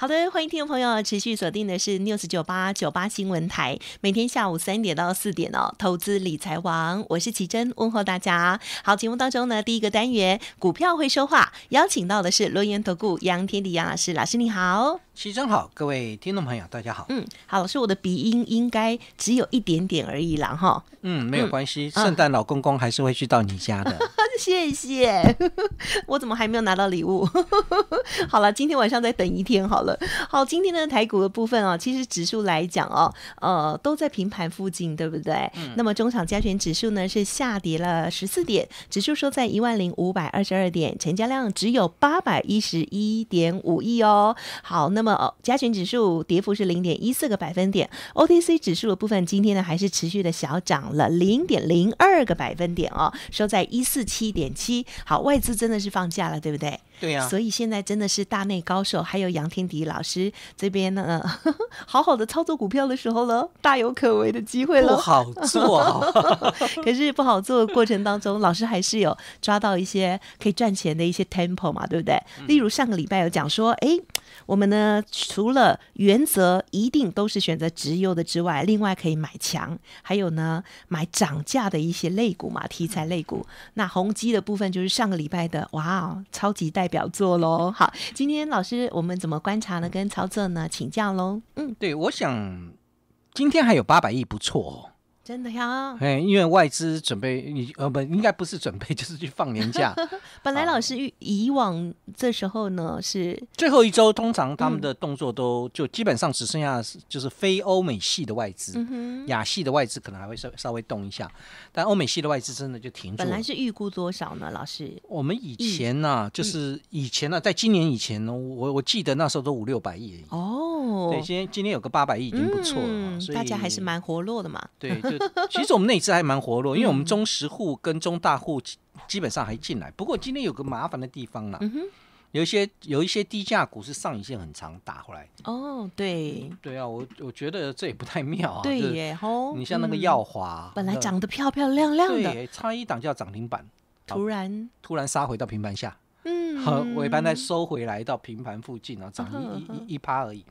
好的，欢迎听众朋友持续锁定的是 News 九八九八新闻台，每天下午三点到四点哦，投资理财王，我是奇珍，问候大家。好，节目当中呢，第一个单元《股票会说话》，邀请到的是罗源投顾杨天迪杨老师，老师你好。起真好，各位听众朋友，大家好。嗯，好，老师，我的鼻音应该只有一点点而已啦，哈。嗯，没有关系，圣诞老公公还是会去到你家的。谢谢，我怎么还没有拿到礼物？好了，今天晚上再等一天好了。好，今天的台股的部分哦，其实指数来讲哦，呃，都在平盘附近，对不对？嗯。那么，中场加权指数呢是下跌了十四点，指数收在一万零五百二十二点，成交量只有八百一十一点五亿哦。好，那么。加权指数跌幅是零点一四个百分点，OTC 指数的部分今天呢还是持续的小涨了零点零二个百分点哦，收在一四七点七。好，外资真的是放假了，对不对？对呀，所以现在真的是大内高手，还有杨天迪老师这边呢，好好的操作股票的时候了，大有可为的机会了，不好做。可是不好做的过程当中，老师还是有抓到一些可以赚钱的一些 temple 嘛，对不对？例如上个礼拜有讲说，哎，我们呢除了原则一定都是选择直优的之外，另外可以买强，还有呢买涨价的一些类股嘛，题材类股。那宏基的部分就是上个礼拜的，哇，超级带。表作喽，好，今天老师我们怎么观察呢？跟操作呢？请教喽。嗯，对，我想今天还有八百亿，不错。真的呀！哎，因为外资准备，你呃不应该不是准备，就是去放年假。本来老师以以往这时候呢是最后一周，通常他们的动作都就基本上只剩下就是非欧美系的外资，亚系的外资可能还会稍稍微动一下，但欧美系的外资真的就停住了。本来是预估多少呢，老师？我们以前呢，就是以前呢，在今年以前呢，我我记得那时候都五六百亿而已。哦，对，今天今天有个八百亿已经不错了，所以大家还是蛮活络的嘛。对。其实我们那一次还蛮活络，因为我们中十户跟中大户基本上还进来。不过今天有个麻烦的地方啦，有一些有一些低价股是上影线很长打回来。哦，对，对啊，我我觉得这也不太妙。啊。对耶，吼！你像那个耀花，本来长得漂漂亮亮的，差一档就要涨停板，突然突然杀回到平盘下，嗯，好尾盘再收回来到平盘附近，然涨一一一趴而已。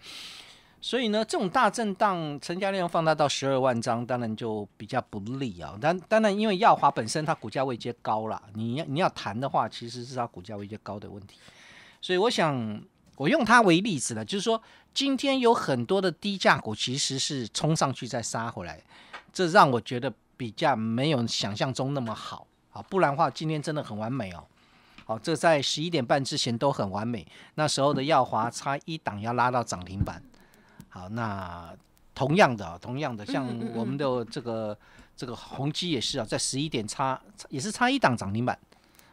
所以呢，这种大震荡成交量放大到十二万张，当然就比较不利啊。但当然，因为耀华本身它股价位阶高了，你要你要谈的话，其实是它股价位阶高的问题。所以我想，我用它为例子呢，就是说今天有很多的低价股其实是冲上去再杀回来，这让我觉得比较没有想象中那么好啊。不然的话，今天真的很完美哦。好，这在十一点半之前都很完美，那时候的耀华差一档要拉到涨停板。啊，那同样的，啊，同样的，像我们的这个这个宏基也是啊，在十一点差，也是差一档涨停板，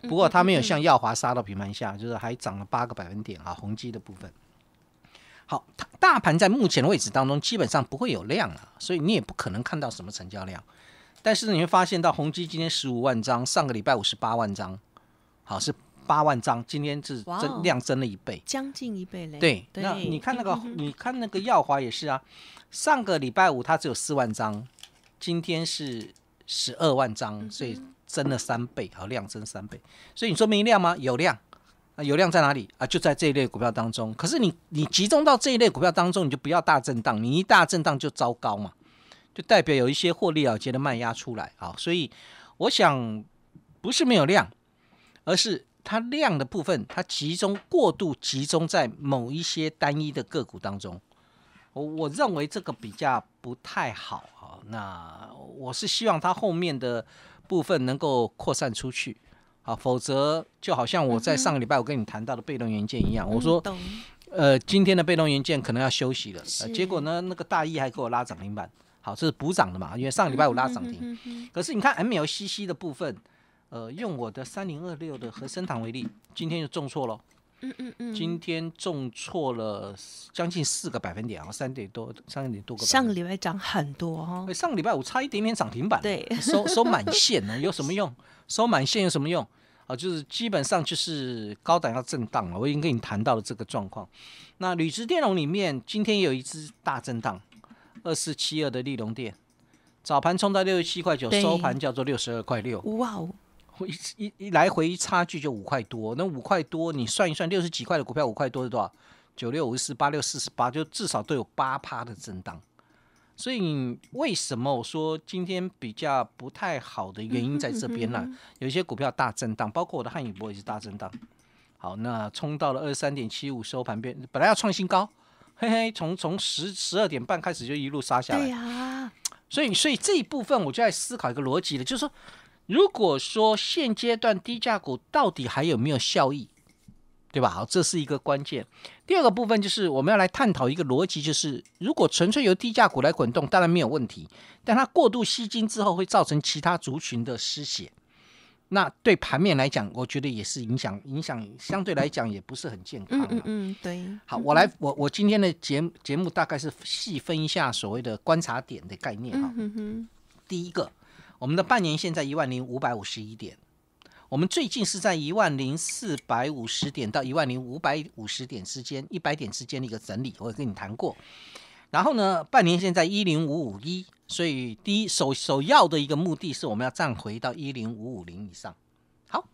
不过它没有像耀华杀到平盘下，就是还涨了八个百分点啊，宏基的部分。好，它大盘在目前的位置当中，基本上不会有量啊，所以你也不可能看到什么成交量。但是你会发现到宏基今天十五万张，上个礼拜五十八万张，好是。八万张，今天是增量增了一倍，将近一倍嘞。对，那你看那个，你看那个耀华也是啊，上个礼拜五它只有四万张，今天是十二万张，所以增了三倍，好量增三倍。所以你说没量吗？有量，啊，有量在哪里啊？就在这一类股票当中。可是你你集中到这一类股票当中，你就不要大震荡，你一大震荡就糟糕嘛，就代表有一些获利了结的卖压出来啊。所以我想不是没有量，而是。它量的部分，它集中过度集中在某一些单一的个股当中，我我认为这个比较不太好啊。那我是希望它后面的部分能够扩散出去，啊，否则就好像我在上个礼拜我跟你谈到的被动元件一样，我说，呃，今天的被动元件可能要休息了。结果呢，那个大一还给我拉涨停板，好，这是补涨的嘛，因为上个礼拜五拉涨停。嗯哼。可是你看 MLCC 的部分。呃，用我的三零二六的和生堂为例，今天就重错喽。嗯嗯嗯。今天重错了将近四个百分点啊，三点多，三点多个。上个礼拜涨很多哦。上个礼拜我差一点点涨停板，对，收收满线呢，有什么用？收满线有什么用？啊，就是基本上就是高档要震荡了。我已经跟你谈到了这个状况。那铝制电容里面，今天有一只大震荡，二四七二的利隆电，早盘冲到六十七块九，收盘叫做六十二块六。哇哦！我一一一来回差距就五块多，那五块多你算一算，六十几块的股票五块多是多少？九六五四八六四十八，就至少都有八趴的震荡。所以为什么我说今天比较不太好的原因在这边呢？有一些股票大震荡，包括我的汉语博也是大震荡。好，那冲到了二十三点七五收盘，变本来要创新高，嘿嘿，从从十十二点半开始就一路杀下来。对呀，所以所以这一部分我就在思考一个逻辑了，就是说。如果说现阶段低价股到底还有没有效益，对吧？好，这是一个关键。第二个部分就是我们要来探讨一个逻辑，就是如果纯粹由低价股来滚动，当然没有问题，但它过度吸金之后会造成其他族群的失血，那对盘面来讲，我觉得也是影响，影响相对来讲也不是很健康。嗯嗯嗯，对。好，我来，我我今天的节节目大概是细分一下所谓的观察点的概念哈。嗯哼。第一个。我们的半年线在一万零五百五十一点，我们最近是在一万零四百五十点到一万零五百五十点之间，一百点之间的一个整理，我也跟你谈过。然后呢，半年线在一零五五一，所以第一首首要的一个目的是我们要站回到一零五五零以上。好，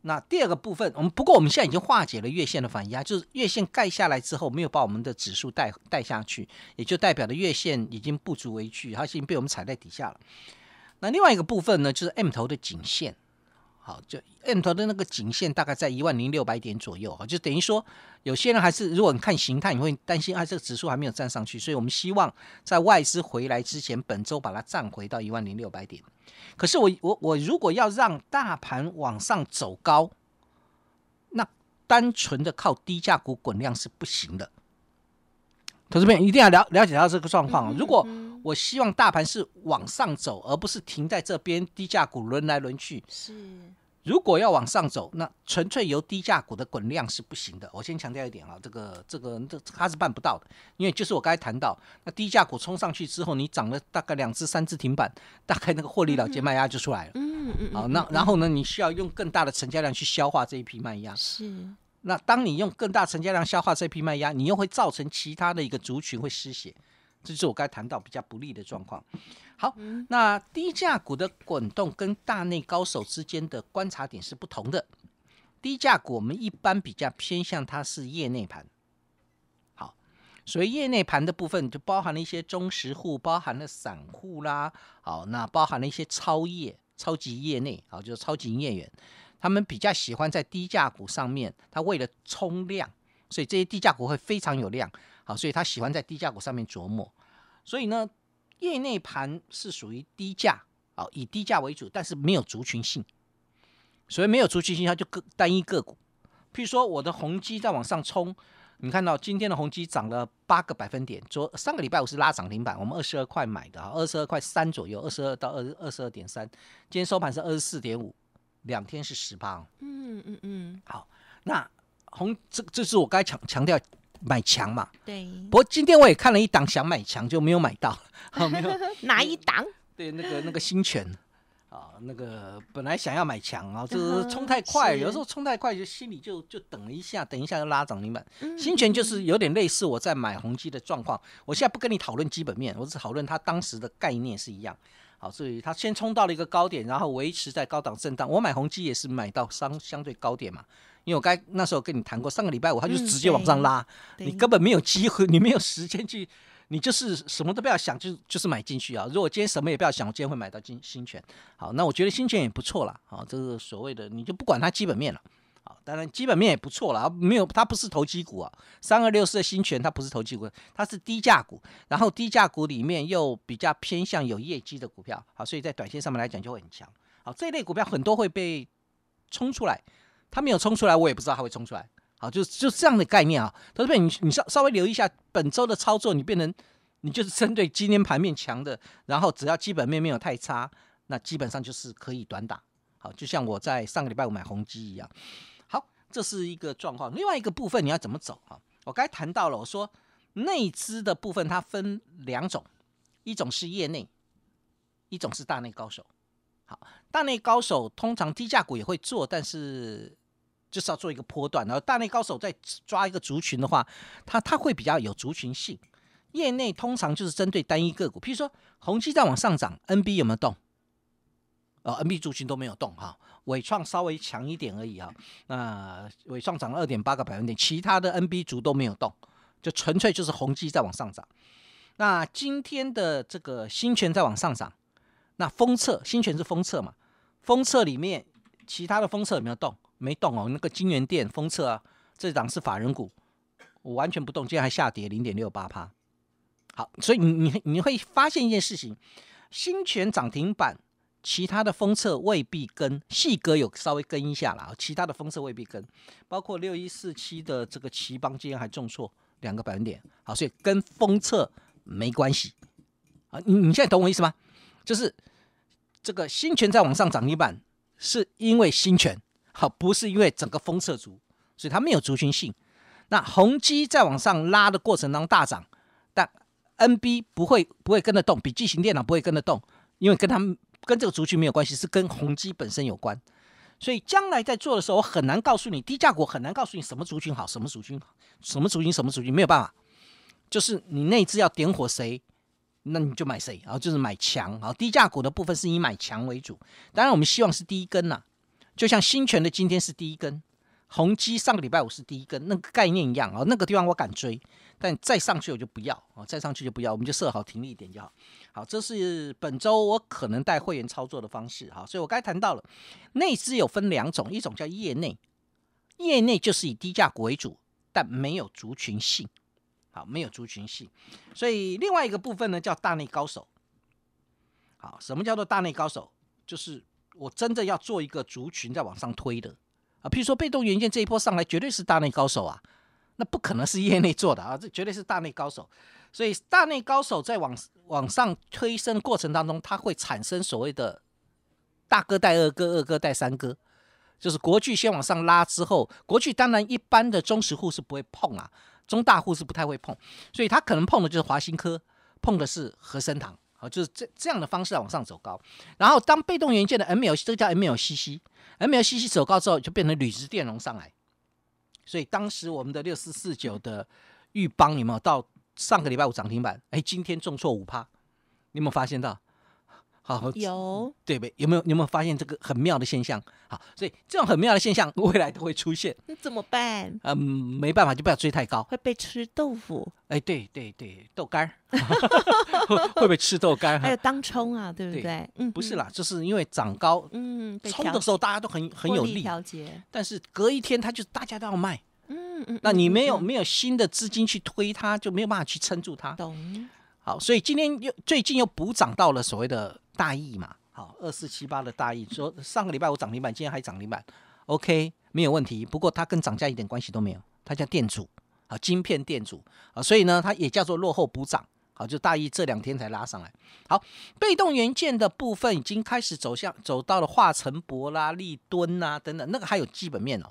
那第二个部分，我们不过我们现在已经化解了月线的反压，就是月线盖下来之后没有把我们的指数带带下去，也就代表的月线已经不足为惧，它已经被我们踩在底下了。那另外一个部分呢，就是 M 头的颈线，好，就 M 头的那个颈线大概在一万零六百点左右啊，就等于说，有些人还是如果你看形态，你会担心啊，这个指数还没有站上去，所以我们希望在外资回来之前，本周把它站回到一万零六百点。可是我我我如果要让大盘往上走高，那单纯的靠低价股滚量是不行的，投资朋友一定要了了解到这个状况，如果。我希望大盘是往上走，而不是停在这边低价股轮来轮去。是，如果要往上走，那纯粹由低价股的滚量是不行的。我先强调一点啊，这个这个它是办不到的，因为就是我刚才谈到，那低价股冲上去之后，你涨了大概两只三只停板，大概那个获利了结卖压就出来了。嗯嗯。好，那然后呢，你需要用更大的成交量去消化这一批卖压。是。那当你用更大成交量消化这批卖压，你又会造成其他的一个族群会失血。这是我刚才谈到比较不利的状况。好，那低价股的滚动跟大内高手之间的观察点是不同的。低价股我们一般比较偏向它是业内盘。好，所以业内盘的部分就包含了一些中实户，包含了散户啦。好，那包含了一些超业、超级业内，啊，就是超级营业员，他们比较喜欢在低价股上面，他为了冲量，所以这些低价股会非常有量。好，所以他喜欢在低价股上面琢磨。所以呢，业内盘是属于低价，啊，以低价为主，但是没有族群性。所以没有族群性，它就个单一个股。譬如说，我的宏基在往上冲，你看到今天的宏基涨了八个百分点。昨上个礼拜五是拉涨停板，我们二十二块买的啊，二十二块三左右，二十二到二二十二点三，今天收盘是二十四点五，两天是十八。嗯嗯嗯。好，那宏这这是我该强强调。买强嘛，对。不过今天我也看了一档想买强就没有买到，没有。哪一档？对，那个那个新权。啊，那个本来想要买强啊，就是冲太快，有时候冲太快就心里就就等了一下，等一下就拉涨停板。新权就是有点类似我在买宏基的状况，我现在不跟你讨论基本面，我只讨论它当时的概念是一样。好，所以它先冲到了一个高点，然后维持在高档震荡。我买宏基也是买到相相对高点嘛。因为我该那时候跟你谈过，上个礼拜五他就直接往上拉，你根本没有机会，你没有时间去，你就是什么都不要想，就就是买进去啊！如果今天什么也不要想，我今天会买到金新权。好，那我觉得新权也不错了啊，这个所谓的你就不管它基本面了好，当然基本面也不错了啊，没有它不是投机股啊，三二六四的新权它不是投机股，它是低价股，然后低价股里面又比较偏向有业绩的股票，好，所以在短线上面来讲就会很强。好，这一类股票很多会被冲出来。它没有冲出来，我也不知道它会冲出来。好，就就这样的概念啊。特别你你稍稍微留意一下本周的操作，你变成你就是针对今天盘面强的，然后只要基本面没有太差，那基本上就是可以短打。好，就像我在上个礼拜五买宏基一样。好，这是一个状况。另外一个部分你要怎么走啊？我才谈到了。我说内资的部分它分两种，一种是业内，一种是大内高手。好，大内高手通常低价股也会做，但是就是要做一个波段，然后大内高手在抓一个族群的话，他他会比较有族群性。业内通常就是针对单一个股，比如说宏基在往上涨，NB 有没有动？哦，NB 族群都没有动哈。伟创稍微强一点而已啊。那伟创涨了二点八个百分点，其他的 NB 族都没有动，就纯粹就是宏基在往上涨。那今天的这个新权在往上涨，那封测新权是封测嘛？封测里面其他的封测有没有动？没动哦，那个金源店封测啊，这档是法人股，我完全不动，今天还下跌零点六八趴。好，所以你你你会发现一件事情，新泉涨停板，其他的封测未必跟细哥有稍微跟一下啦，其他的封测未必跟，包括六一四七的这个奇邦，今天还重挫两个百分点。好，所以跟封测没关系啊。你你现在懂我意思吗？就是这个新泉再往上涨一板，是因为新泉。好，不是因为整个封测足，所以它没有族群性。那宏基在往上拉的过程当中大涨，但 NB 不会不会跟得动，笔记型电脑不会跟得动，因为跟他们跟这个族群没有关系，是跟宏基本身有关。所以将来在做的时候，很难告诉你低价股，很难告诉你什么族群好，什么族群，好，什么族群，什么族群，没有办法。就是你那只要点火谁，那你就买谁，然后就是买强。好，低价股的部分是以买强为主。当然，我们希望是第一根呐。就像新泉的今天是第一根，宏基上个礼拜五是第一根，那个概念一样啊，那个地方我敢追，但再上去我就不要啊，再上去就不要，我们就设好停利点就好。好，这是本周我可能带会员操作的方式哈，所以我刚才谈到了。内资有分两种，一种叫业内，业内就是以低价股为主，但没有族群性，好，没有族群性。所以另外一个部分呢叫大内高手，好，什么叫做大内高手？就是。我真的要做一个族群在往上推的啊，比如说被动元件这一波上来，绝对是大内高手啊，那不可能是业内做的啊，这绝对是大内高手。所以大内高手在往往上推升过程当中，它会产生所谓的大哥带二哥，二哥带三哥，就是国巨先往上拉之后，国巨当然一般的忠实户是不会碰啊，中大户是不太会碰，所以他可能碰的就是华新科，碰的是和生堂。就是这这样的方式来往上走高，然后当被动元件的 ML，这个叫 MLCC，MLCC 走高之后就变成铝质电容上来，所以当时我们的六四四九的玉邦有没有到上个礼拜五涨停板？哎，今天重挫五趴，你有没有发现到？好有对对？有没有？有没有发现这个很妙的现象？好，所以这种很妙的现象，未来都会出现。那怎么办？嗯，没办法，就不要追太高，会被吃豆腐。哎，对对对，豆干儿 会不会吃豆干？还有当葱啊，对不对？嗯，不是啦，就是因为长高，嗯，冲的时候大家都很很有力调节，但是隔一天它就大家都要卖，嗯嗯，那你没有没有新的资金去推它，就没有办法去撑住它。懂。好，所以今天又最近又补涨到了所谓的。大意嘛，好，二四七八的大意说，上个礼拜我涨停板，今天还涨停板，OK 没有问题。不过它跟涨价一点关系都没有，它叫电阻啊，晶片电阻啊，所以呢，它也叫做落后补涨啊，就大意这两天才拉上来。好，被动元件的部分已经开始走向走到了华晨博拉利敦呐等等，那个还有基本面哦。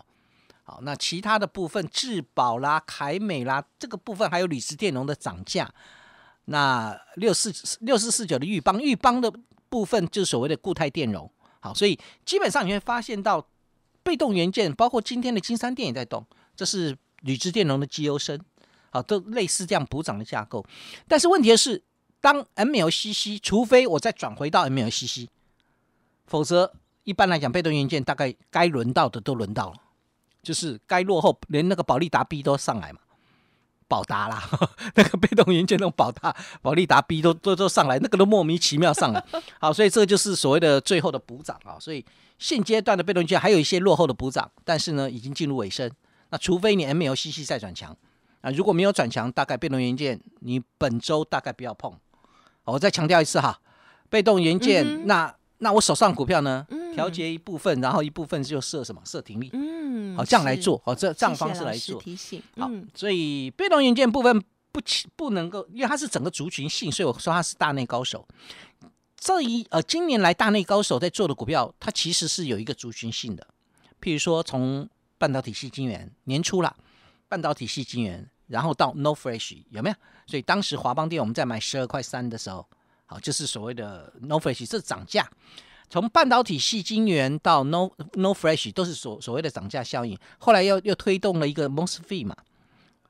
好，那其他的部分，智宝啦、凯美啦这个部分还有铝磁电容的涨价，那六四六四四九的玉邦，玉邦的。部分就是所谓的固态电容，好，所以基本上你会发现到被动元件，包括今天的金山电也在动，这是铝制电容的绩优生，好，都类似这样补涨的架构。但是问题的是，当 MLCC，除非我再转回到 MLCC，否则一般来讲被动元件大概该轮到的都轮到了，就是该落后，连那个保利达 B 都上来嘛。宝达啦，那个被动元件那种宝达、宝利达 B 都都都上来，那个都莫名其妙上来。好，所以这个就是所谓的最后的补涨啊。所以现阶段的被动元件还有一些落后的补涨，但是呢，已经进入尾声。那除非你 MLCC 再转强啊，如果没有转强，大概被动元件你本周大概不要碰。我再强调一次哈，被动元件那那我手上股票呢？调节一部分，然后一部分就设什么设停利，嗯，好这样来做，好这这样方式来做，提醒，好，所以被动元件部分不不能够，因为它是整个族群性，所以我说它是大内高手。这一呃，今年来大内高手在做的股票，它其实是有一个族群性的，譬如说从半导体系晶圆年初啦，半导体系晶圆，然后到 n o f r e s h 有没有？所以当时华邦店我们在买十二块三的时候，好就是所谓的 n o f r e s h 这涨价。从半导体系晶圆到 no no flash 都是所所谓的涨价效应，后来又又推动了一个 most fee 嘛，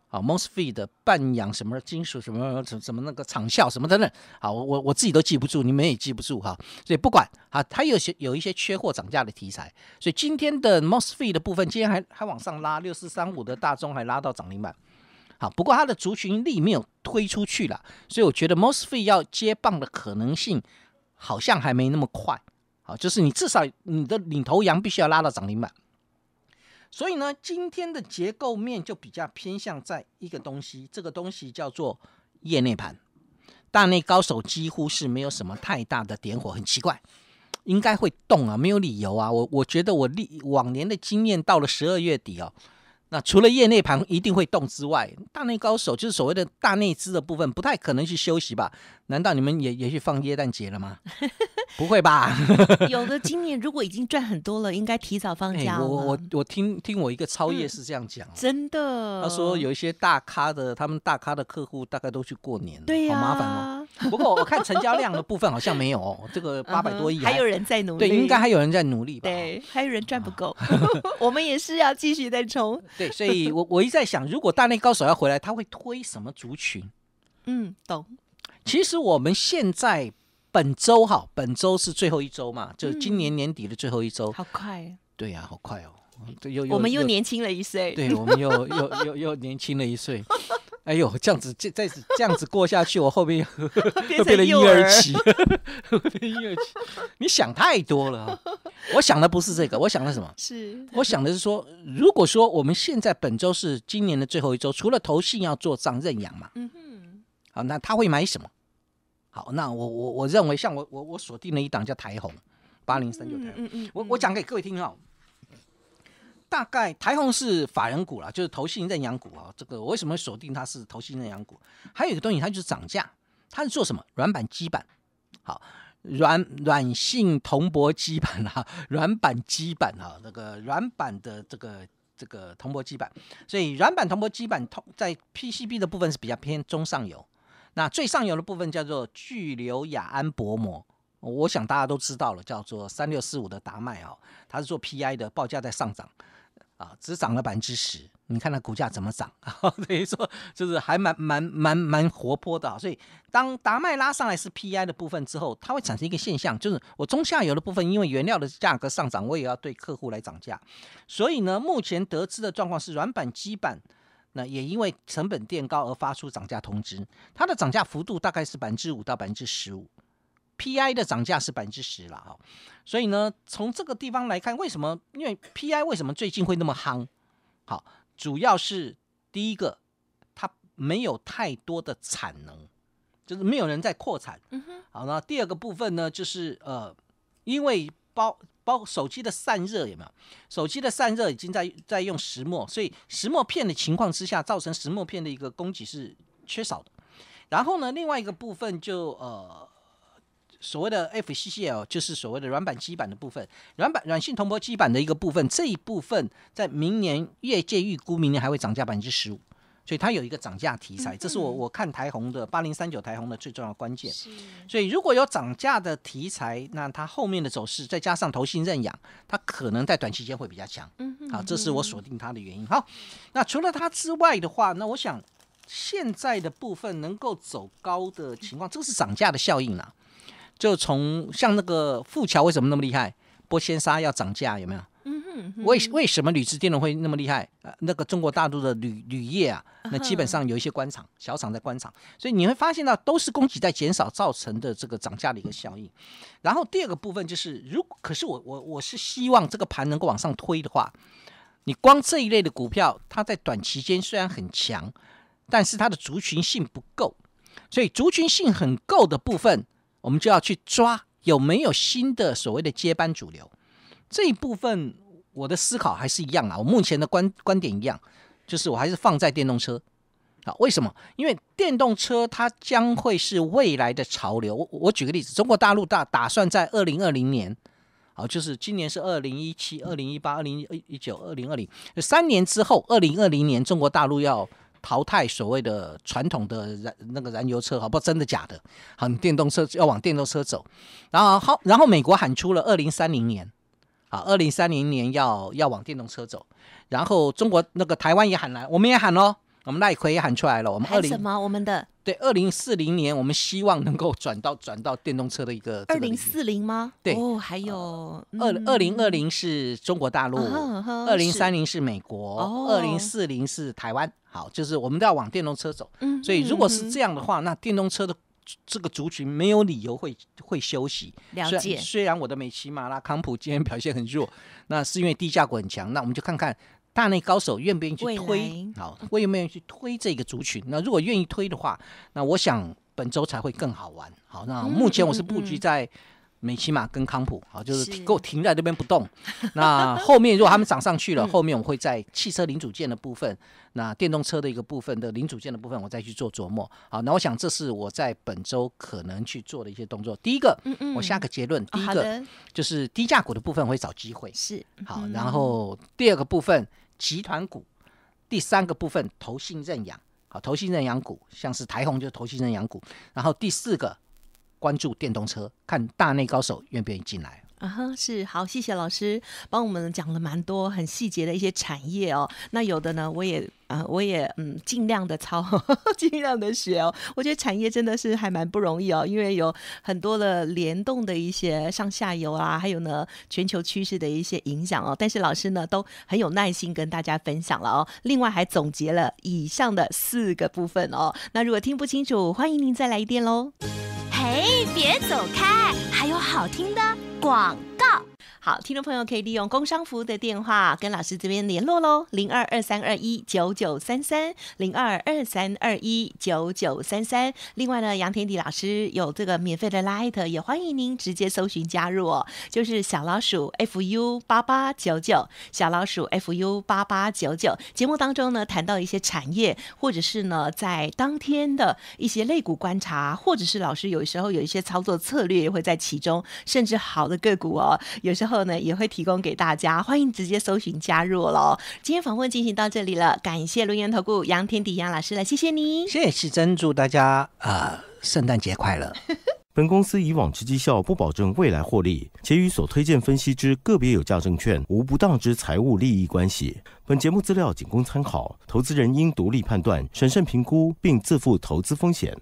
好 most fee 的半氧什么金属什么什什么那个厂效什么等等，好我我自己都记不住，你们也记不住哈，所以不管啊，它有些有一些缺货涨价的题材，所以今天的 most fee 的部分今天还还往上拉，六四三五的大中还拉到涨停板，好，不过它的族群力没有推出去了，所以我觉得 most fee 要接棒的可能性好像还没那么快。好，就是你至少你的领头羊必须要拉到涨停板，所以呢，今天的结构面就比较偏向在一个东西，这个东西叫做业内盘，大内高手几乎是没有什么太大的点火，很奇怪，应该会动啊，没有理由啊，我我觉得我历往年的经验到了十二月底哦。那除了业内盘一定会动之外，大内高手就是所谓的大内资的部分，不太可能去休息吧？难道你们也也去放耶诞节了吗？不会吧？有的今年如果已经赚很多了，应该提早放假。我我我听听，我一个超业是这样讲，真的。他说有一些大咖的，他们大咖的客户大概都去过年了，对呀，好麻烦哦。不过我看成交量的部分好像没有哦，这个八百多亿，还有人在努力，对，应该还有人在努力吧？对，还有人赚不够，我们也是要继续再冲。所以，我我一直在想，如果大内高手要回来，他会推什么族群？嗯，懂。其实我们现在本周哈，本周是最后一周嘛，就今年年底的最后一周，好快。对呀，好快哦，又我们又年轻了一岁。对，我们又又又又年轻了一岁。哎呦，这样子，这、再子，这样子过下去，我后面又 变成婴儿期，后 面儿期，你想太多了。我想的不是这个，我想的什么？是我想的是说，如果说我们现在本周是今年的最后一周，除了投信要做账认养嘛，嗯好，那他会买什么？好，那我我我认为，像我我我锁定了一档叫台红八零三九台，嗯嗯，我我讲给各位听哦。大概台红是法人股啦，就是投信认养股啊。这个我为什么锁定它是投信认养股？还有一个东西，它就是涨价。它是做什么？软板基板，好，软软性铜箔基板啊，软板基板啊，那个软板的这个这个铜箔基板。所以软板铜箔基板通在 PCB 的部分是比较偏中上游。那最上游的部分叫做聚硫亚胺薄膜，我想大家都知道了，叫做三六四五的达麦哦，它是做 PI 的，报价在上涨。啊，只涨了百分之十，你看它股价怎么涨？等于说就是还蛮蛮蛮蛮活泼的。所以当达麦拉上来是 P I 的部分之后，它会产生一个现象，就是我中下游的部分因为原料的价格上涨，我也要对客户来涨价。所以呢，目前得知的状况是软板基板那也因为成本垫高而发出涨价通知，它的涨价幅度大概是百分之五到百分之十五。P I 的涨价是百分之十了哈。所以呢，从这个地方来看，为什么？因为 P I 为什么最近会那么夯？好，主要是第一个，它没有太多的产能，就是没有人在扩产。嗯哼。好，那第二个部分呢，就是呃，因为包包括手机的散热有没有？手机的散热已经在在用石墨，所以石墨片的情况之下，造成石墨片的一个供给是缺少的。然后呢，另外一个部分就呃。所谓的 FCCL 就是所谓的软板基板的部分，软板软性铜箔基板的一个部分，这一部分在明年业界预估明年还会涨价百分之十五，所以它有一个涨价题材，这是我我看台红的八零三九台红的最重要关键。所以如果有涨价的题材，那它后面的走势再加上投信认养，它可能在短期间会比较强。嗯，好，这是我锁定它的原因。好，那除了它之外的话，那我想现在的部分能够走高的情况，这个是涨价的效应啦。就从像那个富桥为什么那么厉害？玻纤纱要涨价有没有？为为什么铝制电容会那么厉害？呃，那个中国大陆的铝铝业啊，那基本上有一些官厂、小厂在官厂，所以你会发现到都是供给在减少造成的这个涨价的一个效应。然后第二个部分就是，如果可是我我我是希望这个盘能够往上推的话，你光这一类的股票，它在短期间虽然很强，但是它的族群性不够，所以族群性很够的部分。我们就要去抓有没有新的所谓的接班主流，这一部分我的思考还是一样啊，我目前的观观点一样，就是我还是放在电动车，好，为什么？因为电动车它将会是未来的潮流。我我举个例子，中国大陆大打算在二零二零年，好，就是今年是二零一七、二零一八、二零二一九、二零二零三年之后，二零二零年中国大陆要。淘汰所谓的传统的燃那个燃油车，好不好？真的假的？喊电动车要往电动车走，然后好，然后美国喊出了二零三零年，啊，二零三零年要要往电动车走，然后中国那个台湾也喊来，我们也喊喽。我们赖奎也喊出来了。我二零什么？我们的对，二零四零年，我们希望能够转到转到电动车的一个。二零四零吗？对哦，还有二二零二零是中国大陆，二零三零是美国，二零四零是台湾。好，就是我们都要往电动车走。嗯，所以如果是这样的话，那电动车的这个族群没有理由会会休息。了解。虽然我的美骑马拉康普今天表现很弱，那是因为低价股很强。那我们就看看。大内高手愿不愿意去推？好，我愿不愿意去推这个族群？那如果愿意推的话，那我想本周才会更好玩。好，那目前我是布局在美骑马跟康普，好，就是够停在那边不动。那后面如果他们涨上去了，后面我会在汽车零组件的部分，那电动车的一个部分的零组件的部分，我再去做琢磨。好，那我想这是我在本周可能去做的一些动作。第一个，嗯嗯，我下个结论。第一个就是低价股的部分会找机会。是，好，然后第二个部分。集团股，第三个部分投信认养，好，投信认养股像是台红就是投信认养股，然后第四个关注电动车，看大内高手愿不愿意进来。啊哈，是好，谢谢老师帮我们讲了蛮多很细节的一些产业哦。那有的呢，我也啊，我也嗯，尽量的抄，尽量的学哦。我觉得产业真的是还蛮不容易哦，因为有很多的联动的一些上下游啊，还有呢全球趋势的一些影响哦。但是老师呢都很有耐心跟大家分享了哦。另外还总结了以上的四个部分哦。那如果听不清楚，欢迎您再来一遍喽。嘿，别走开，还有好听的。广告。好，听众朋友可以利用工商服务的电话跟老师这边联络喽，零二二三二一九九三三，零二二三二一九九三三。另外呢，杨天迪老师有这个免费的拉 h 特，也欢迎您直接搜寻加入哦，就是小老鼠 f u 八八九九，小老鼠 f u 八八九九。节目当中呢，谈到一些产业，或者是呢，在当天的一些类股观察，或者是老师有时候有一些操作策略也会在其中，甚至好的个股哦，有时候。后呢也会提供给大家，欢迎直接搜寻加入喽。今天访问进行到这里了，感谢龙岩投顾杨天迪杨老师，来谢谢你。谢谢，真祝大家啊，圣诞节快乐。本公司以往之绩效不保证未来获利，且与所推荐分析之个别有价证券无不当之财务利益关系。本节目资料仅供参考，投资人应独立判断、审慎评估，并自负投资风险。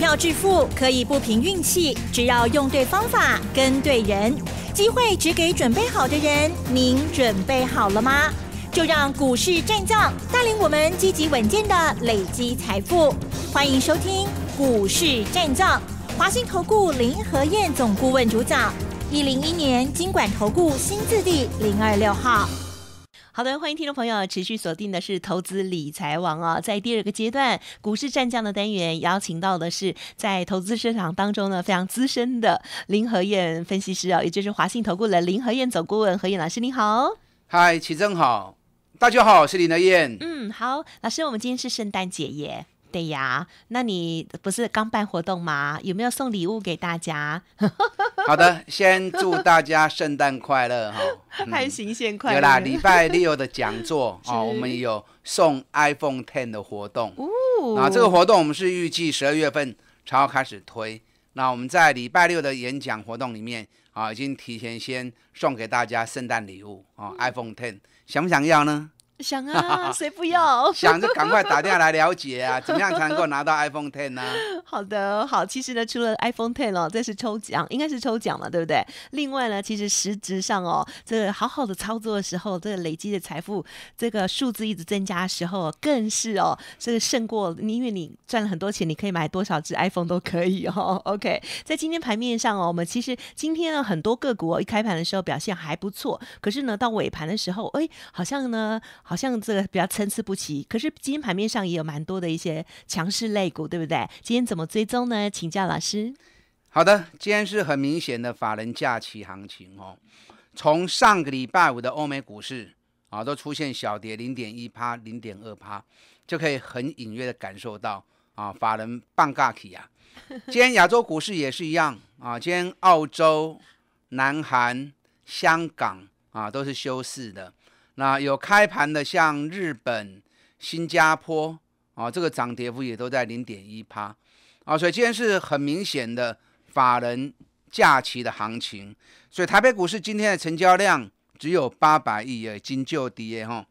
票致富，可以不凭运气，只要用对方法，跟对人，机会只给准备好的人。您准备好了吗？就让股市战将带领我们积极稳健的累积财富。欢迎收听《股市战将》，华兴投顾林和燕总顾问主讲，一零一年金管投顾新字第零二六号。好的，欢迎听众朋友持续锁定的是投资理财王啊，在第二个阶段股市战将的单元，邀请到的是在投资市场当中呢非常资深的林和燕分析师啊，也就是华信投顾的林和燕总顾问何燕老师，你好，嗨，齐正好，大家好，我是林和燕，嗯，好，老师，我们今天是圣诞节耶。对呀，那你不是刚办活动吗？有没有送礼物给大家？好的，先祝大家圣诞快乐哈！太新现快乐。有啦，礼拜六的讲座 哦，我们有送 iPhone Ten 的活动哦。那这个活动我们是预计十二月份才要开始推。那我们在礼拜六的演讲活动里面啊，已经提前先送给大家圣诞礼物啊，iPhone Ten，想不想要呢？想啊，谁不要？想就赶快打电话来了解啊，怎么样才能够拿到 iPhone 10呢？好的，好。其实呢，除了 iPhone 10哦，这是抽奖，应该是抽奖嘛，对不对？另外呢，其实实质上哦，这好好的操作的时候，这个、累积的财富，这个数字一直增加的时候，更是哦，这胜过你，因为你赚了很多钱，你可以买多少只 iPhone 都可以哦。OK，在今天盘面上哦，我们其实今天呢，很多个股一开盘的时候表现还不错，可是呢，到尾盘的时候，哎，好像呢。好像这个比较参差不齐，可是今天盘面上也有蛮多的一些强势类股，对不对？今天怎么追踪呢？请教老师。好的，今天是很明显的法人假期行情哦。从上个礼拜五的欧美股市啊，都出现小跌零点一趴、零点二趴，就可以很隐约的感受到啊，法人半假期啊。今天亚洲股市也是一样啊，今天澳洲、南韩、香港啊，都是休市的。那有开盘的，像日本、新加坡啊，这个涨跌幅也都在零点一趴啊，所以今天是很明显的法人假期的行情。所以台北股市今天的成交量只有八百亿耶，金旧低耶哈。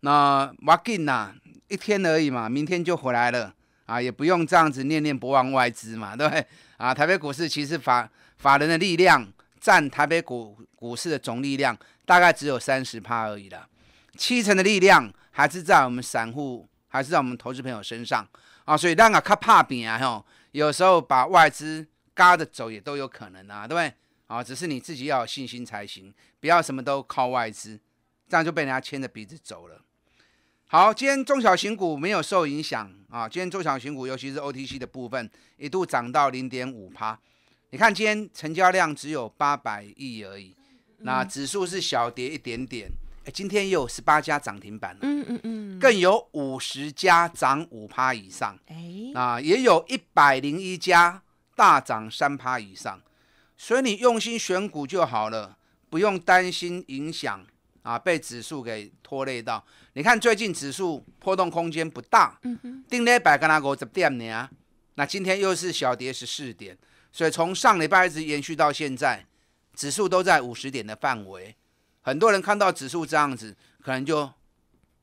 那挖进呐，一天而已嘛，明天就回来了啊，也不用这样子念念不忘外资嘛，对不对啊？台北股市其实法法人的力量占台北股股市的总力量。大概只有三十趴而已了，七成的力量还是在我们散户，还是在我们投资朋友身上啊。所以让家卡怕比啊，吼，有时候把外资嘎着走也都有可能啊，对不对？啊，只是你自己要有信心才行，不要什么都靠外资，这样就被人家牵着鼻子走了。好，今天中小型股没有受影响啊，今天中小型股尤其是 OTC 的部分，一度涨到零点五趴，你看今天成交量只有八百亿而已。那指数是小跌一点点，哎，今天也有十八家涨停板了，嗯嗯嗯，更有五十家涨五趴以上，哎，啊，也有一百零一家大涨三趴以上，所以你用心选股就好了，不用担心影响啊，被指数给拖累到。你看最近指数波动空间不大，嗯嗯，顶礼拜刚才五十点呢，那今天又是小跌十四点，所以从上礼拜一直延续到现在。指数都在五十点的范围，很多人看到指数这样子，可能就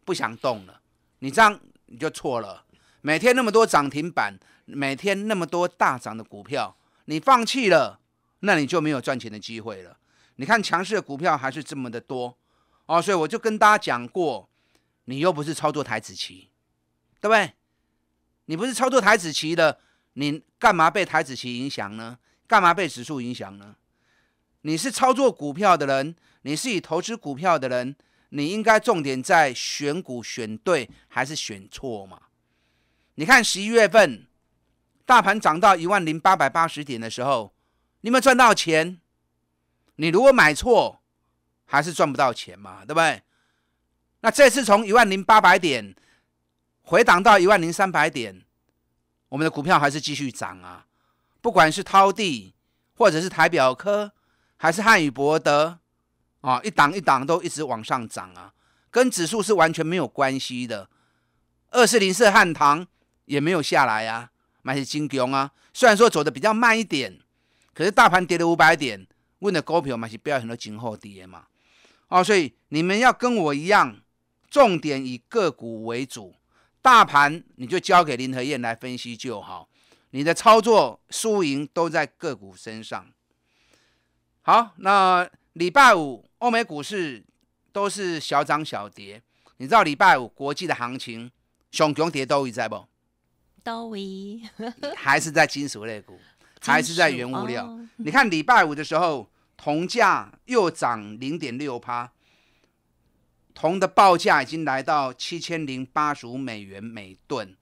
不想动了。你这样你就错了。每天那么多涨停板，每天那么多大涨的股票，你放弃了，那你就没有赚钱的机会了。你看强势的股票还是这么的多哦，所以我就跟大家讲过，你又不是操作台子棋，对不对？你不是操作台子棋的，你干嘛被台子棋影响呢？干嘛被指数影响呢？你是操作股票的人，你是以投资股票的人，你应该重点在选股选对还是选错嘛？你看十一月份大盘涨到一万零八百八十点的时候，你有没有赚到钱？你如果买错，还是赚不到钱嘛，对不对？那这次从一万零八百点回档到一万零三百点，我们的股票还是继续涨啊，不管是滔地或者是台表科。还是汉语博德啊，一档一档都一直往上涨啊，跟指数是完全没有关系的。二四零四汉唐也没有下来啊，买些金强啊，虽然说走的比较慢一点，可是大盘跌了五百点，问的高票嘛是不要想着今后跌嘛。哦，所以你们要跟我一样，重点以个股为主，大盘你就交给林和燕来分析就好，你的操作输赢都在个股身上。好，那礼拜五欧美股市都是小涨小跌。你知道礼拜五国际的行情熊熊跌都已在不？都已 还是在金属类股，还是在原物料？你看礼拜五的时候，铜价又涨零点六趴，铜的报价已经来到七千零八十五美元每吨。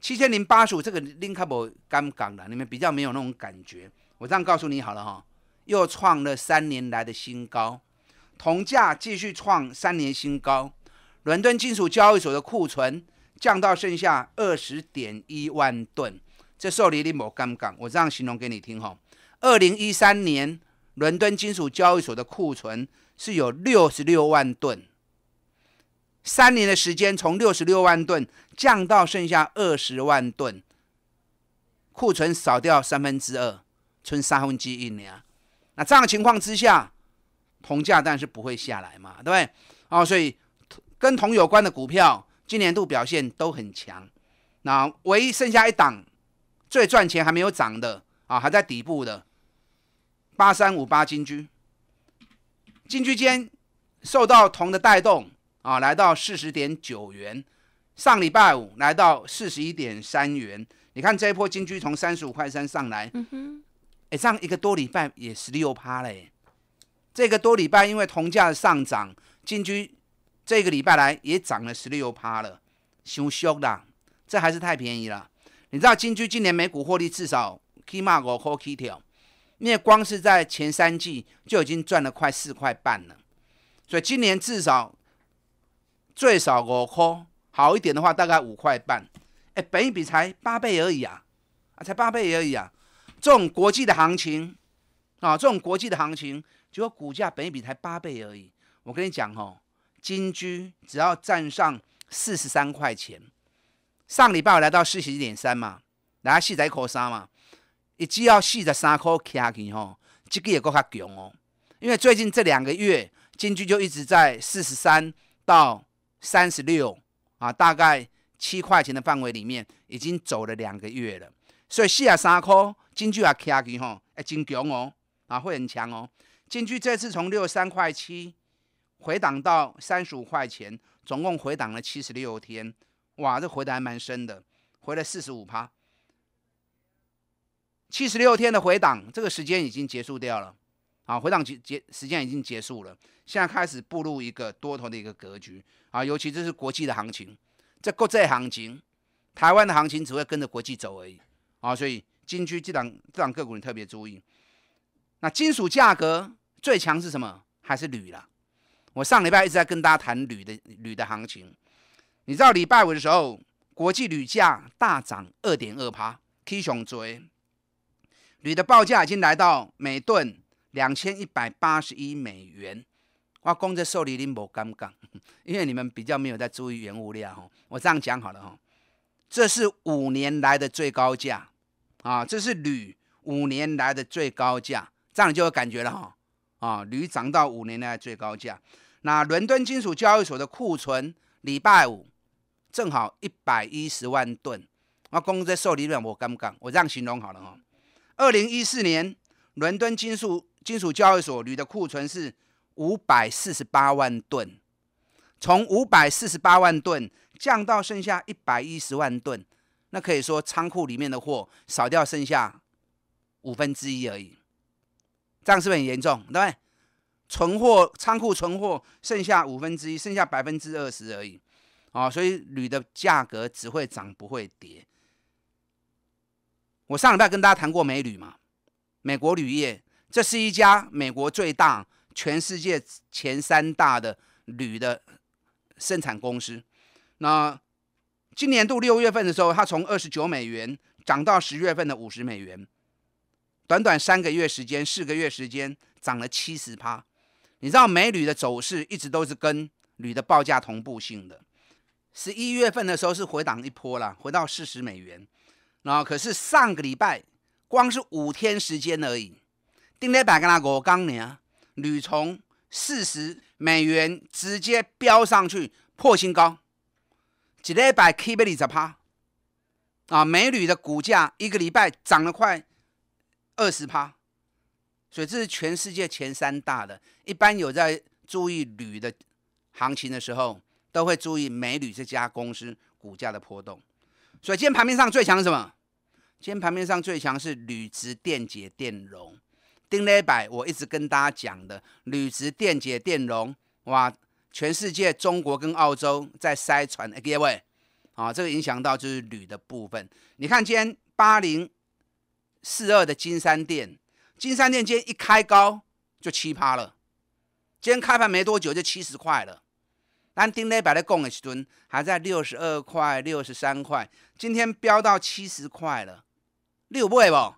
七千零八十五，这个 link a b l e 刚讲的，你们比较没有那种感觉。我这样告诉你好了哈。又创了三年来的新高，铜价继续创三年新高。伦敦金属交易所的库存降到剩下二十点一万吨。这数你你某敢不敢？我这样形容给你听哈。二零一三年伦敦金属交易所的库存是有六十六万吨，三年的时间从六十六万吨降到剩下二十万吨，库存少掉三分之二，存三分之一呢。那这样的情况之下，铜价当然是不会下来嘛，对不对？哦，所以跟铜有关的股票，今年度表现都很强。那唯一剩下一档最赚钱还没有涨的啊，还在底部的八三五八金居。金居间受到铜的带动啊，来到四十点九元，上礼拜五来到四十一点三元。你看这一波金居从三十五块三上来。哎，上一个多礼拜也十六趴嘞。这个多礼拜因为铜价的上涨，金居这个礼拜来也涨了十六趴了，想凶啦！这还是太便宜了。你知道金居今年每股获利至少起码五块起跳，因为光是在前三季就已经赚了快四块半了。所以今年至少最少五块，好一点的话大概五块半。哎，本一笔才八倍而已啊，啊，才八倍而已啊。这种国际的行情啊，这种国际的行情，结果股价本一比才八倍而已。我跟你讲哦，金居只要站上四十三块钱，上礼拜我来到四十一点三嘛，来十一颗三嘛，一只要四十三颗下去吼，这个也够卡强哦。因为最近这两个月，金居就一直在四十三到三十六啊，大概七块钱的范围里面，已经走了两个月了，所以四十三颗。金句也卡起吼，哎，真强哦，啊，会很强哦。金句这次从六三块七回档到三十五块钱，总共回档了七十六天，哇，这回的还蛮深的，回了四十五趴。七十六天的回档，这个时间已经结束掉了啊，回档结结时间已经结束了，现在开始步入一个多头的一个格局啊。尤其这是国际的行情，这国债行情，台湾的行情只会跟着国际走而已啊，所以。金居这档这档个股你特别注意，那金属价格最强是什么？还是铝了？我上礼拜一直在跟大家谈铝的铝的行情。你知道礼拜五的时候，国际铝价大涨二点二趴，K 熊追，铝的报价已经来到每吨两千一百八十一美元。我讲这受你们无尴尬，因为你们比较没有在注意原物料哦。我这样讲好了哦，这是五年来的最高价。啊，这是铝五年来的最高价，这样你就有感觉了哈。啊，铝涨到五年来的最高价。那伦敦金属交易所的库存，礼拜五正好一百一十万吨。那司在受利率，我敢不敢？我这样形容好了哈。二零一四年，伦敦金属金属交易所铝的库存是五百四十八万吨，从五百四十八万吨降到剩下一百一十万吨。那可以说仓库里面的货少掉，剩下五分之一而已，这样是不是很严重？对不对？存货仓库存货剩下五分之一，剩下百分之二十而已。啊，所以铝的价格只会涨不会跌。我上礼拜跟大家谈过美铝嘛，美国铝业，这是一家美国最大、全世界前三大的铝的生产公司。那今年度六月份的时候，它从二十九美元涨到十月份的五十美元，短短三个月时间、四个月时间，涨了七十趴。你知道，美铝的走势一直都是跟铝的报价同步性的。十一月份的时候是回档一波了，回到四十美元。然后可是上个礼拜，光是五天时间而已，订那百根拉国钢呢，铝从四十美元直接飙上去破新高。一礼百 K 倍二十趴，啊，美铝的股价一个礼拜涨了快二十趴，所以这是全世界前三大的。一般有在注意铝的行情的时候，都会注意美铝这家公司股价的波动。所以今天盘面上最强是什么？今天盘面上最强是铝质电解电容。丁磊百，我一直跟大家讲的铝质电解电容，哇！全世界，中国跟澳洲在塞 a i 各位，啊，这个影响到就是铝的部分。你看今天八零四二的金山店，金山店今天一开高就七趴了，今天开盘没多久就七十块了。但丁类白的共一吨还在六十二块、六十三块，今天飙到七十块了，六倍不？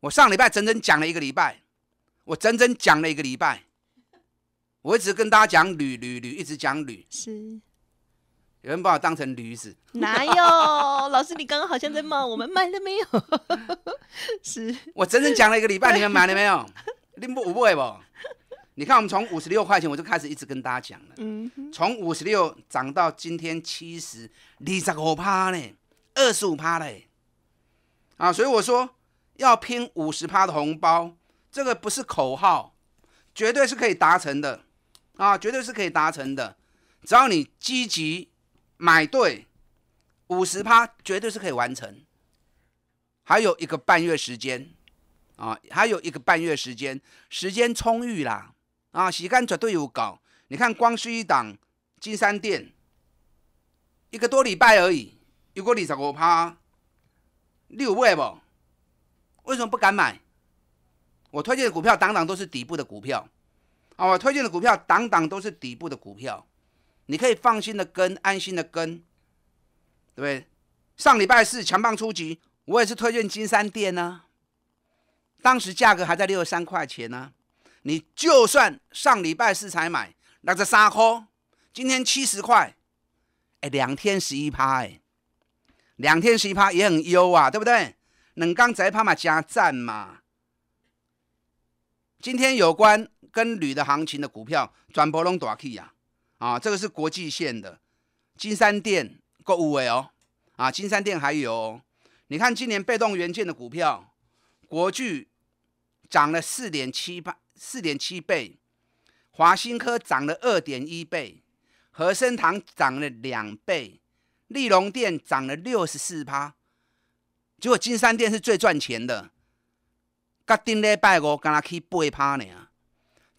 我上礼拜整整讲了一个礼拜，我整整讲了一个礼拜。我一直跟大家讲铝铝铝，一直讲铝。是，有人把我当成驴子。哪有 老师？你刚刚好像在骂我们，买了没有？是我整整讲了一个礼拜，你们买了没有？零不五倍不？你看我们从五十六块钱我就开始一直跟大家讲了，嗯，从五十六涨到今天七十，二十五趴嘞，二十五趴嘞。啊，所以我说要拼五十趴的红包，这个不是口号，绝对是可以达成的。啊，绝对是可以达成的，只要你积极买对，五十趴绝对是可以完成。还有一个半月时间，啊，还有一个半月时间，时间充裕啦，啊，洗干绝对有搞。你看光绪党金山店，一个多礼拜而已，如果二十五趴，你有买不？为什么不敢买？我推荐的股票，当然都是底部的股票。我推荐的股票，档档都是底部的股票，你可以放心的跟，安心的跟，对不对？上礼拜四强棒出击，我也是推荐金山店呢，当时价格还在六十三块钱呢。你就算上礼拜四才买，那这三颗，今天七十块，哎，两天十一趴，哎，两天十一趴也很优啊，对不对？能刚摘趴嘛加赞嘛？今天有关。跟铝的行情的股票，转博龙多啊，啊，这个是国际线的，金山店购物位哦，啊，金山店还有，你看今年被动元件的股票，国巨涨了四点七八四点七倍，华新科涨了二点一倍，和生堂涨了两倍，利隆店涨了六十四趴，结果金山店是最赚钱的，咖定礼拜五，干拉去八趴呢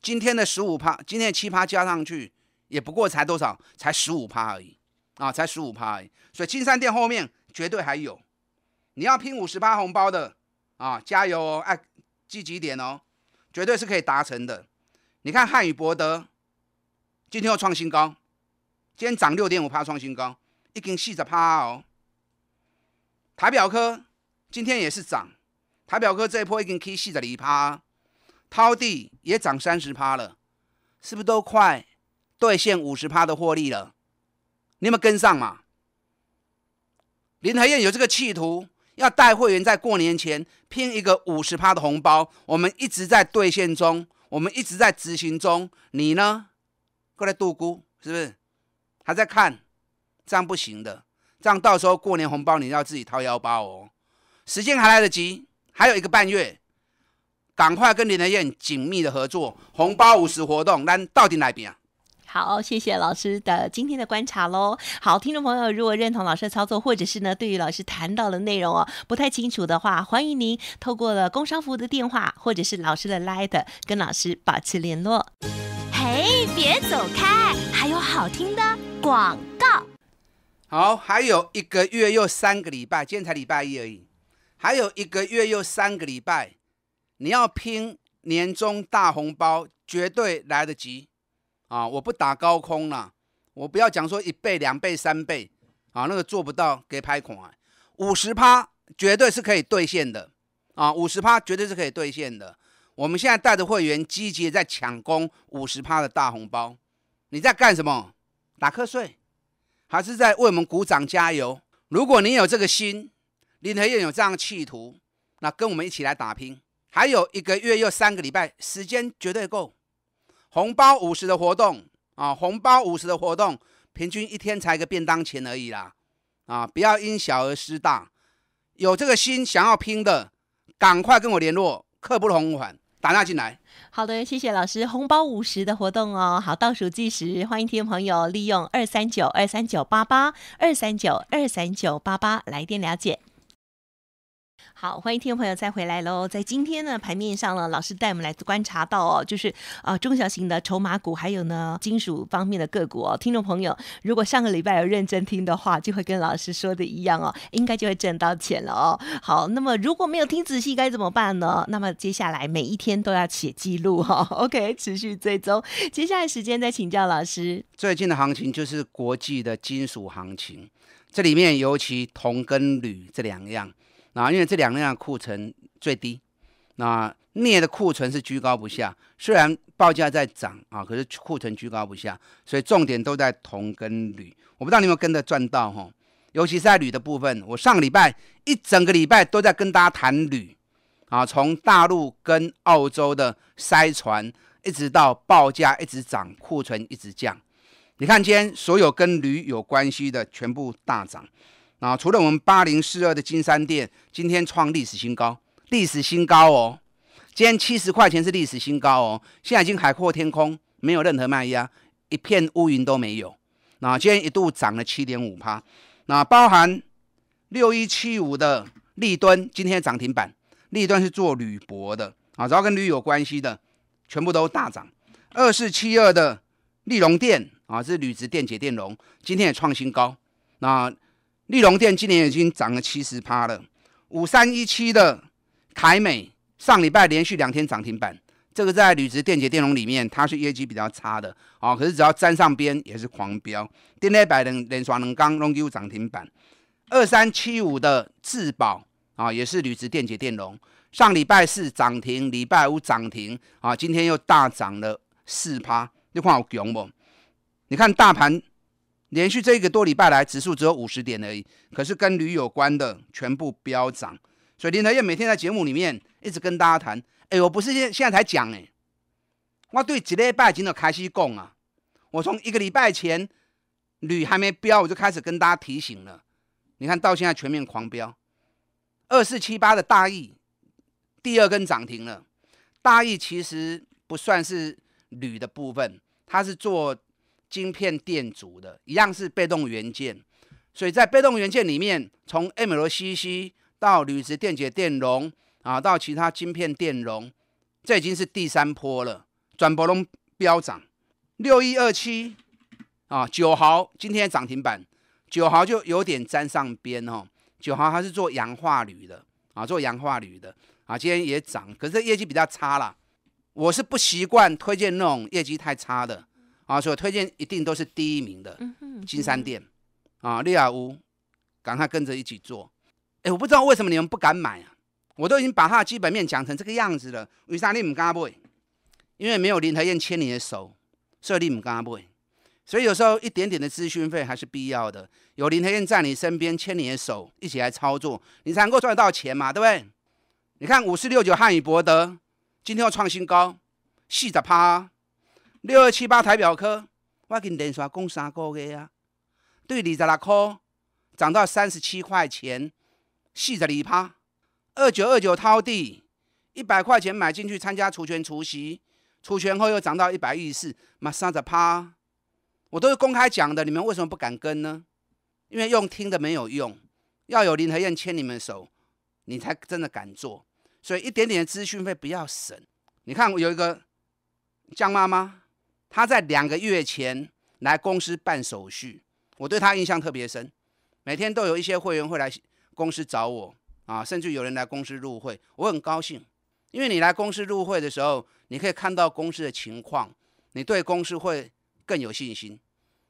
今天的十五趴，今天的七趴加上去，也不过才多少，才十五趴而已，啊，才十五趴而已。所以金山店后面绝对还有，你要拼五十趴红包的，啊，加油哦，哎，积极点哦，绝对是可以达成的。你看汉语博德，今天又创新高，今天涨六点五趴创新高，一根细十趴哦。台表科今天也是涨，台表科这一波已经可以系着离趴。涛地也涨三十趴了，是不是都快兑现五十趴的获利了？你有没有跟上嘛？林和燕有这个企图，要带会员在过年前拼一个五十趴的红包。我们一直在兑现中，我们一直在执行中。你呢？过来度孤是不是？还在看？这样不行的，这样到时候过年红包你要自己掏腰包哦。时间还来得及，还有一个半月。赶快跟林德燕紧密的合作，红包五十活动，咱到底哪边啊？好，谢谢老师的今天的观察喽。好，听众朋友，如果认同老师的操作，或者是呢对于老师谈到的内容哦不太清楚的话，欢迎您透过了工商服务的电话，或者是老师的 l i g h t 跟老师保持联络。嘿，别走开，还有好听的广告。好，还有一个月又三个礼拜，今天才礼拜一而已，还有一个月又三个礼拜。你要拼年终大红包，绝对来得及啊！我不打高空了，我不要讲说一倍、两倍、三倍啊，那个做不到，给拍孔啊！五十趴绝对是可以兑现的啊！五十趴绝对是可以兑现的。我们现在带着会员积极在抢攻五十趴的大红包，你在干什么？打瞌睡还是在为我们鼓掌加油？如果你有这个心，你也有这样的企图，那跟我们一起来打拼。还有一个月又三个礼拜，时间绝对够。红包五十的活动啊，红包五十的活动，平均一天才一个便当钱而已啦。啊，不要因小而失大，有这个心想要拼的，赶快跟我联络，刻不容缓，打那进来。好的，谢谢老师，红包五十的活动哦。好，倒数计时，欢迎听众朋友利用二三九二三九八八二三九二三九八八来电了解。好，欢迎听众朋友再回来喽！在今天呢，盘面上呢，老师带我们来观察到哦，就是啊，中小型的筹码股，还有呢，金属方面的个股哦。听众朋友，如果上个礼拜有认真听的话，就会跟老师说的一样哦，应该就会挣到钱了哦。好，那么如果没有听仔细，该怎么办呢？那么接下来每一天都要写记录哈。OK，持续追踪。接下来时间再请教老师，最近的行情就是国际的金属行情，这里面尤其铜跟铝这两样。那因为这两样库存最低，那镍的库存是居高不下，虽然报价在涨啊，可是库存居高不下，所以重点都在铜跟铝。我不知道你有没有跟着赚到哈？尤其是在铝的部分，我上个礼拜一整个礼拜都在跟大家谈铝啊，从大陆跟澳洲的筛船，一直到报价一直涨，库存一直降，你看今天所有跟铝有关系的全部大涨。啊！除了我们八零四二的金山店，今天创历史新高，历史新高哦！今天七十块钱是历史新高哦！现在已经海阔天空，没有任何卖压，一片乌云都没有。那今天一度涨了七点五趴。那包含六一七五的利敦，今天涨停板。利敦是做铝箔的啊，只要跟铝有关系的，全部都大涨。二四七二的利隆电啊，是铝质电解电容，今天也创新高。那绿龙电今年已经涨了七十趴了，五三一七的凯美上礼拜连续两天涨停板，这个在铝质电解电容里面它是业绩比较差的啊，可是只要沾上边也是狂飙。电耐百能连续能刚冲入涨停板，二三七五的智宝啊也是铝质电解电容，上礼拜四涨停，礼拜五涨停啊，今天又大涨了四趴，你看有强不？你看大盘。连续这一个多礼拜来，指数只有五十点而已。可是跟铝有关的全部飙涨，所以林德燕每天在节目里面一直跟大家谈。哎，我不是现现在才讲哎，我对一礼拜前的开始讲啊。我从一个礼拜前铝还没飙，我就开始跟大家提醒了。你看到现在全面狂飙，二四七八的大意第二根涨停了。大意其实不算是铝的部分，它是做。晶片电阻的一样是被动元件，所以在被动元件里面，从 MLCC 到铝质电解电容啊，到其他晶片电容，这已经是第三波了，转博龙飙涨六一二七啊九毫今天涨停板九毫就有点沾上边哦，九毫它是做氧化铝的啊，做氧化铝的啊，今天也涨，可是业绩比较差了，我是不习惯推荐那种业绩太差的。啊！以推荐一定都是第一名的金山店，啊，利亚屋，赶快跟着一起做。哎，我不知道为什么你们不敢买，啊！我都已经把它的基本面讲成这个样子了，为啥你唔敢买？因为没有林海燕牵你的手，所以你唔敢买。所以有时候一点点的咨询费还是必要的。有林海燕在你身边牵你的手，一起来操作，你才能够赚得到钱嘛，对不对？你看五四六九汉语博德今天又创新高，四十趴。六二七八台表科，我跟你连刷共三个月啊，对二十六块涨到三十七块钱，四十里趴二九二九掏地一百块钱买进去参加除权除息，除权后又涨到一百一十，四，马上就趴，我都是公开讲的，你们为什么不敢跟呢？因为用听的没有用，要有林和燕牵你们手，你才真的敢做。所以一点点资讯费不要省，你看有一个姜妈妈。他在两个月前来公司办手续，我对他印象特别深。每天都有一些会员会来公司找我啊，甚至有人来公司入会，我很高兴。因为你来公司入会的时候，你可以看到公司的情况，你对公司会更有信心。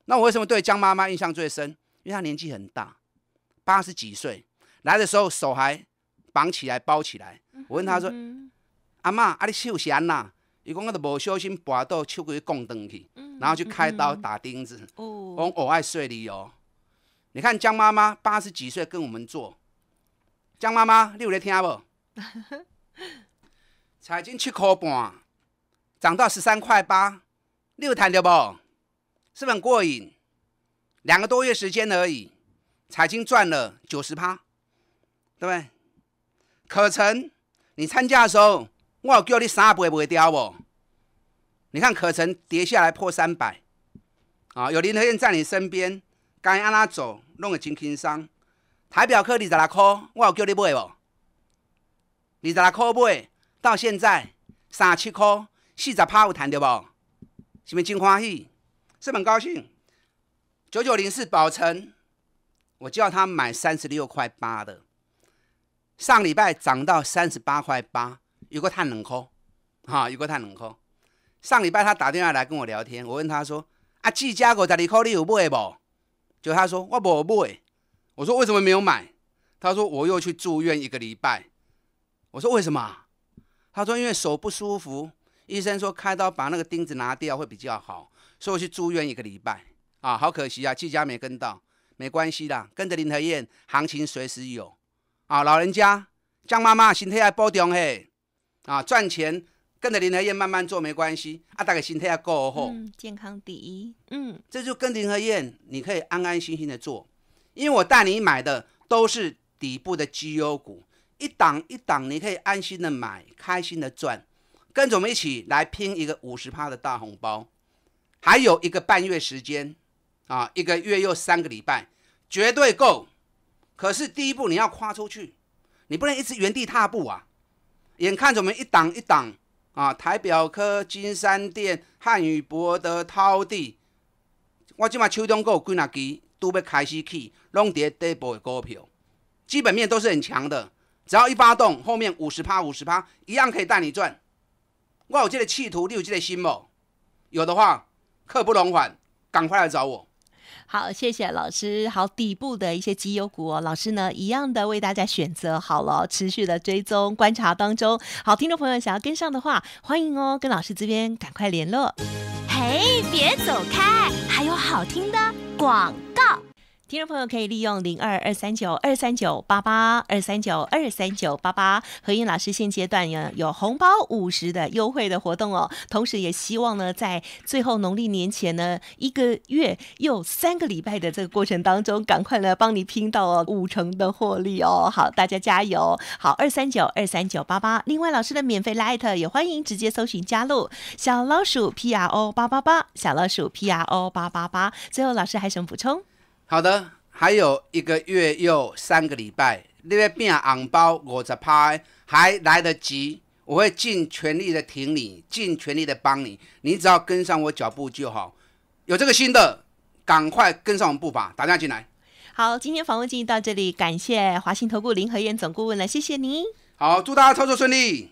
那我为什么对江妈妈印象最深？因为她年纪很大，八十几岁，来的时候手还绑起来包起来。我问她说：“阿妈，阿你息闲呐？”伊讲，我都无小心跋到手骨，拱断去，然后就开刀打钉子。讲，我爱睡你哦。你看姜妈妈八十几岁跟我们做，姜妈妈，你有咧听无？彩金七块半，涨到十三块八，有谈着不？是很过瘾，两个多月时间而已，彩金赚了九十趴，对不对？可成？你参加的时候？我有叫你三倍卖掉不？你看可成跌下来破三百，啊，有林德燕在你身边，该安怎做，弄得真轻松。台表克二十六块，我有叫你买不？二十六块买到现在三七块四十拍有赚到不？是是真欢喜？是不很高兴？九九零是宝成，我叫他买三十六块八的，上礼拜涨到三十八块八。有个叹两口，哈，有个叹两口。上礼拜他打电话来跟我聊天，我问他说：“啊，季佳果十二颗，你有买无？”就他说：“我无买。”我说：“为什么没有买？”他说：“我又去住院一个礼拜。”我说：“为什么？”他说：“因为手不舒服，医生说开刀把那个钉子拿掉会比较好，所以我去住院一个礼拜。”啊，好可惜啊，季佳没跟到，没关系啦，跟着林和燕，行情随时有。啊，老人家，江妈妈身体还保重嘿。啊，赚钱跟着林和燕慢慢做没关系啊，大概心态要够好，健康第一，嗯，这就跟林和燕，你可以安安心心的做，因为我带你买的都是底部的绩优股，一档一档，你可以安心的买，开心的赚，跟着我们一起来拼一个五十趴的大红包，还有一个半月时间啊，一个月又三个礼拜，绝对够，可是第一步你要跨出去，你不能一直原地踏步啊。眼看着我们一档一档啊，台表科、金山店、汉语博、德涛地，我今嘛手中够有几廿支，都要开始起，拢跌底部的股票，基本面都是很强的，只要一发动，后面五十趴、五十趴，一样可以带你赚。我有这个企图，你有这个心冇？有的话，刻不容缓，赶快来找我。好，谢谢老师。好，底部的一些绩优股哦，老师呢一样的为大家选择好了，持续的追踪观察当中。好，听众朋友想要跟上的话，欢迎哦，跟老师这边赶快联络。嘿，别走开，还有好听的广告。听众朋友可以利用零二二三九二三九八八二三九二三九八八，何英老师现阶段有有红包五十的优惠的活动哦，同时也希望呢，在最后农历年前呢一个月又三个礼拜的这个过程当中，赶快来帮你拼到哦五成的获利哦！好，大家加油！好，二三九二三九八八，另外老师的免费 l i t 也欢迎直接搜寻加入小老鼠 P R O 八八八，小老鼠 P R O 八八八。最后，老师还有什么补充？好的，还有一个月又三个礼拜，六百昂包我在拍，还来得及，我会尽全力的挺你，尽全力的帮你，你只要跟上我脚步就好。有这个心的，赶快跟上我们步伐，打电话进来。好，今天访问就到这里，感谢华信投顾林和彦总顾问了，谢谢你。好，祝大家操作顺利。